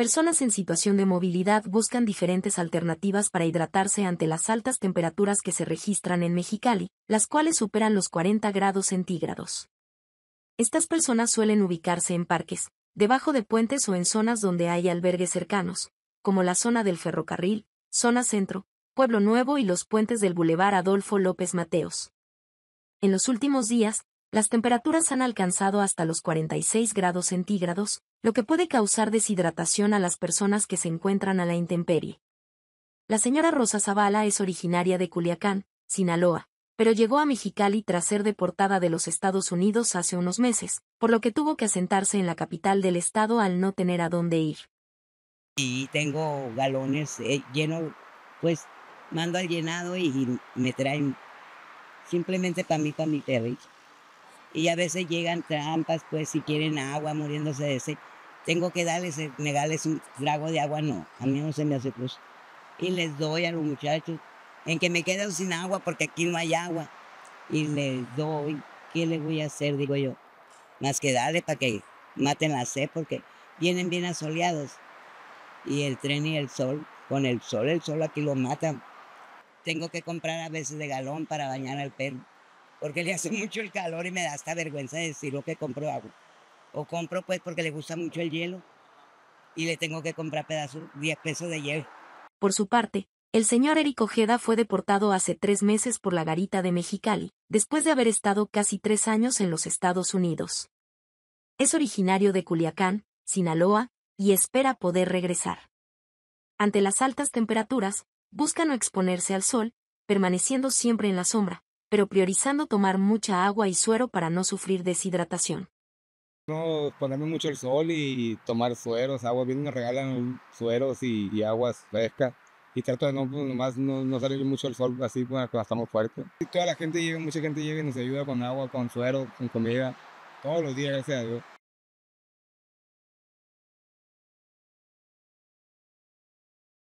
Personas en situación de movilidad buscan diferentes alternativas para hidratarse ante las altas temperaturas que se registran en Mexicali, las cuales superan los 40 grados centígrados. Estas personas suelen ubicarse en parques, debajo de puentes o en zonas donde hay albergues cercanos, como la zona del ferrocarril, zona centro, Pueblo Nuevo y los puentes del bulevar Adolfo López Mateos. En los últimos días, las temperaturas han alcanzado hasta los 46 grados centígrados, lo que puede causar deshidratación a las personas que se encuentran a la intemperie. La señora Rosa Zavala es originaria de Culiacán, Sinaloa, pero llegó a Mexicali tras ser deportada de los Estados Unidos hace unos meses, por lo que tuvo que asentarse en la capital del estado al no tener a dónde ir. Y tengo galones eh, lleno, pues mando al llenado y, y me traen simplemente para mí, para mi territorio y a veces llegan trampas, pues si quieren agua muriéndose de sed, tengo que darles, eh, negarles un trago de agua, no, a mí no se me hace cruz. Y les doy a los muchachos, en que me quedan sin agua porque aquí no hay agua, y les doy, ¿qué les voy a hacer? Digo yo, más que darle para que maten la sed porque vienen bien asoleados. Y el tren y el sol, con el sol, el sol aquí lo matan. Tengo que comprar a veces de galón para bañar al perro porque le hace mucho el calor y me da hasta vergüenza decir lo que compro agua. O compro pues porque le gusta mucho el hielo y le tengo que comprar pedazos, 10 pesos de hielo. Por su parte, el señor Eric Ojeda fue deportado hace tres meses por la garita de Mexicali, después de haber estado casi tres años en los Estados Unidos. Es originario de Culiacán, Sinaloa, y espera poder regresar. Ante las altas temperaturas, busca no exponerse al sol, permaneciendo siempre en la sombra, pero priorizando tomar mucha agua y suero para no sufrir deshidratación. No, ponerme mucho el sol y tomar sueros, agua. Bien nos regalan sueros y, aguas frescas. Y trato de no, pues, nomás no, salir mucho el sol así pues, cuando estamos fuertes. Y toda la gente llega, mucha gente llega y nos ayuda con agua, con suero, con comida. Todos los días, gracias a Dios.